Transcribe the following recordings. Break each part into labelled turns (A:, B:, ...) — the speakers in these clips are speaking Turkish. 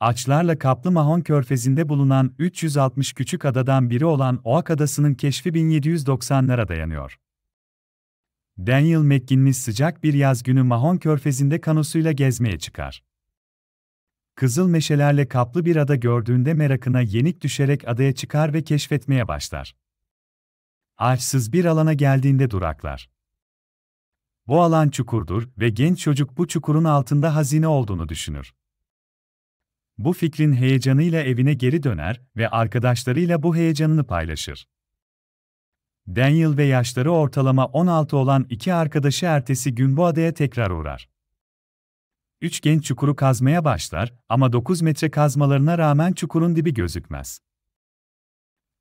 A: Açlarla kaplı Mahon Körfezi'nde bulunan 360 küçük adadan biri olan Oak Adası'nın keşfi 1790'lara dayanıyor. Daniel McGinnis sıcak bir yaz günü Mahon Körfezi'nde kanosuyla gezmeye çıkar. Kızıl meşelerle kaplı bir ada gördüğünde merakına yenik düşerek adaya çıkar ve keşfetmeye başlar. Açsız bir alana geldiğinde duraklar. Bu alan çukurdur ve genç çocuk bu çukurun altında hazine olduğunu düşünür bu fikrin heyecanıyla evine geri döner ve arkadaşlarıyla bu heyecanını paylaşır. Daniel ve yaşları ortalama 16 olan iki arkadaşı ertesi gün bu adaya tekrar uğrar. Üç genç çukuru kazmaya başlar ama 9 metre kazmalarına rağmen çukurun dibi gözükmez.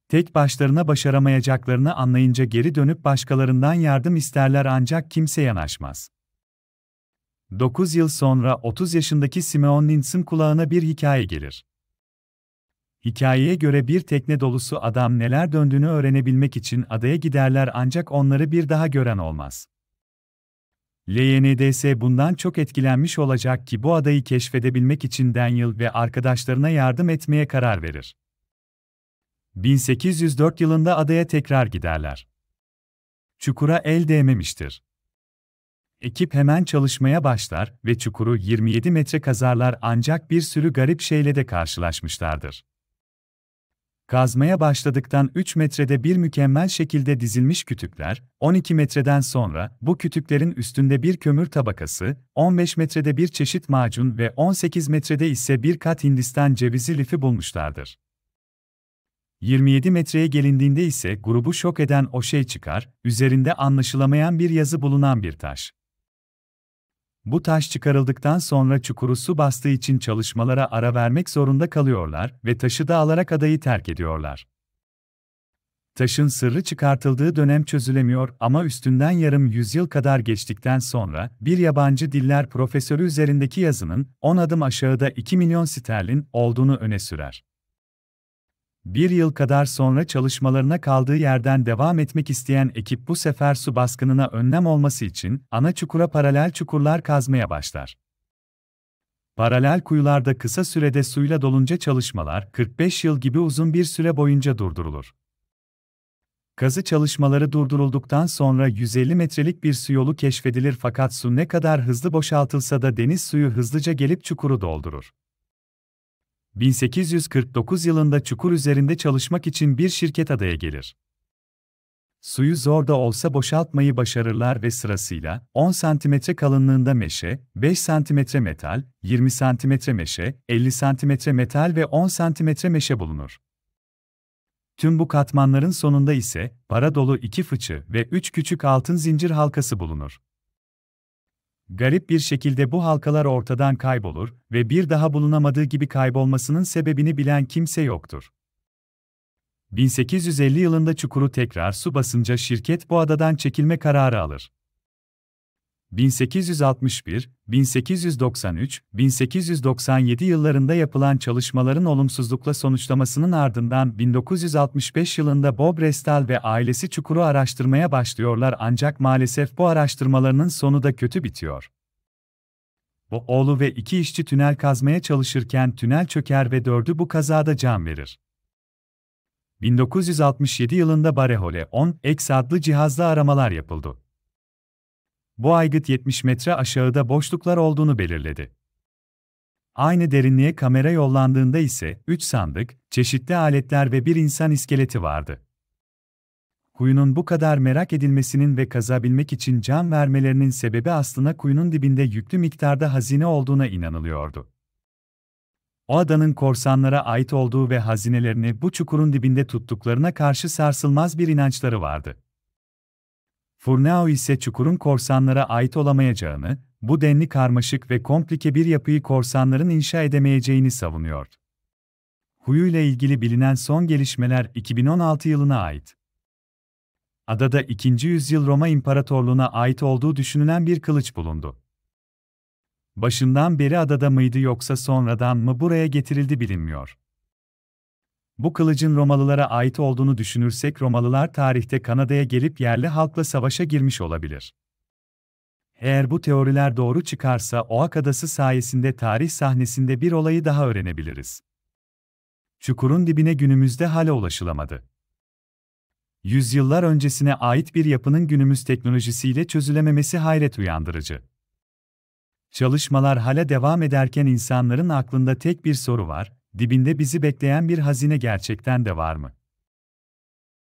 A: Tek başlarına başaramayacaklarını anlayınca geri dönüp başkalarından yardım isterler ancak kimse yanaşmaz. 9 yıl sonra 30 yaşındaki Simeon Lintz'in kulağına bir hikaye gelir. Hikayeye göre bir tekne dolusu adam neler döndüğünü öğrenebilmek için adaya giderler ancak onları bir daha gören olmaz. LYNDS bundan çok etkilenmiş olacak ki bu adayı keşfedebilmek için Daniel ve arkadaşlarına yardım etmeye karar verir. 1804 yılında adaya tekrar giderler. Çukura el değmemiştir. Ekip hemen çalışmaya başlar ve çukuru 27 metre kazarlar ancak bir sürü garip şeyle de karşılaşmışlardır. Kazmaya başladıktan 3 metrede bir mükemmel şekilde dizilmiş kütükler, 12 metreden sonra bu kütüklerin üstünde bir kömür tabakası, 15 metrede bir çeşit macun ve 18 metrede ise bir kat Hindistan cevizi lifi bulmuşlardır. 27 metreye gelindiğinde ise grubu şok eden o şey çıkar, üzerinde anlaşılamayan bir yazı bulunan bir taş. Bu taş çıkarıldıktan sonra çukuru su bastığı için çalışmalara ara vermek zorunda kalıyorlar ve taşı da alarak adayı terk ediyorlar. Taşın sırrı çıkartıldığı dönem çözülemiyor ama üstünden yarım yüzyıl kadar geçtikten sonra bir yabancı diller profesörü üzerindeki yazının 10 adım aşağıda 2 milyon sterlin olduğunu öne sürer. Bir yıl kadar sonra çalışmalarına kaldığı yerden devam etmek isteyen ekip bu sefer su baskınına önlem olması için ana çukura paralel çukurlar kazmaya başlar. Paralel kuyularda kısa sürede suyla dolunca çalışmalar 45 yıl gibi uzun bir süre boyunca durdurulur. Kazı çalışmaları durdurulduktan sonra 150 metrelik bir su yolu keşfedilir fakat su ne kadar hızlı boşaltılsa da deniz suyu hızlıca gelip çukuru doldurur. 1849 yılında çukur üzerinde çalışmak için bir şirket adaya gelir. Suyu zor da olsa boşaltmayı başarırlar ve sırasıyla 10 cm kalınlığında meşe, 5 cm metal, 20 cm meşe, 50 cm metal ve 10 cm meşe bulunur. Tüm bu katmanların sonunda ise para dolu iki fıçı ve üç küçük altın zincir halkası bulunur. Garip bir şekilde bu halkalar ortadan kaybolur ve bir daha bulunamadığı gibi kaybolmasının sebebini bilen kimse yoktur. 1850 yılında çukuru tekrar su basınca şirket bu adadan çekilme kararı alır. 1861, 1893, 1897 yıllarında yapılan çalışmaların olumsuzlukla sonuçlamasının ardından 1965 yılında Bob Restal ve ailesi çukuru araştırmaya başlıyorlar ancak maalesef bu araştırmalarının sonu da kötü bitiyor. Bu oğlu ve iki işçi tünel kazmaya çalışırken tünel çöker ve dördü bu kazada can verir. 1967 yılında Barehole 10 X adlı cihazla aramalar yapıldı bu aygıt 70 metre aşağıda boşluklar olduğunu belirledi. Aynı derinliğe kamera yollandığında ise 3 sandık, çeşitli aletler ve bir insan iskeleti vardı. Kuyunun bu kadar merak edilmesinin ve kazabilmek için can vermelerinin sebebi aslında kuyunun dibinde yüklü miktarda hazine olduğuna inanılıyordu. O adanın korsanlara ait olduğu ve hazinelerini bu çukurun dibinde tuttuklarına karşı sarsılmaz bir inançları vardı. Furnao ise çukurun korsanlara ait olamayacağını, bu denli karmaşık ve komplike bir yapıyı korsanların inşa edemeyeceğini savunuyor. Huyu ile ilgili bilinen son gelişmeler 2016 yılına ait. Adada 2. yüzyıl Roma İmparatorluğu'na ait olduğu düşünülen bir kılıç bulundu. Başından beri adada mıydı yoksa sonradan mı buraya getirildi bilinmiyor. Bu kılıcın Romalılara ait olduğunu düşünürsek Romalılar tarihte Kanada'ya gelip yerli halkla savaşa girmiş olabilir. Eğer bu teoriler doğru çıkarsa Oak Adası sayesinde tarih sahnesinde bir olayı daha öğrenebiliriz. Çukurun dibine günümüzde hala ulaşılamadı. Yüzyıllar öncesine ait bir yapının günümüz teknolojisiyle çözülememesi hayret uyandırıcı. Çalışmalar hala devam ederken insanların aklında tek bir soru var, Dibinde bizi bekleyen bir hazine gerçekten de var mı?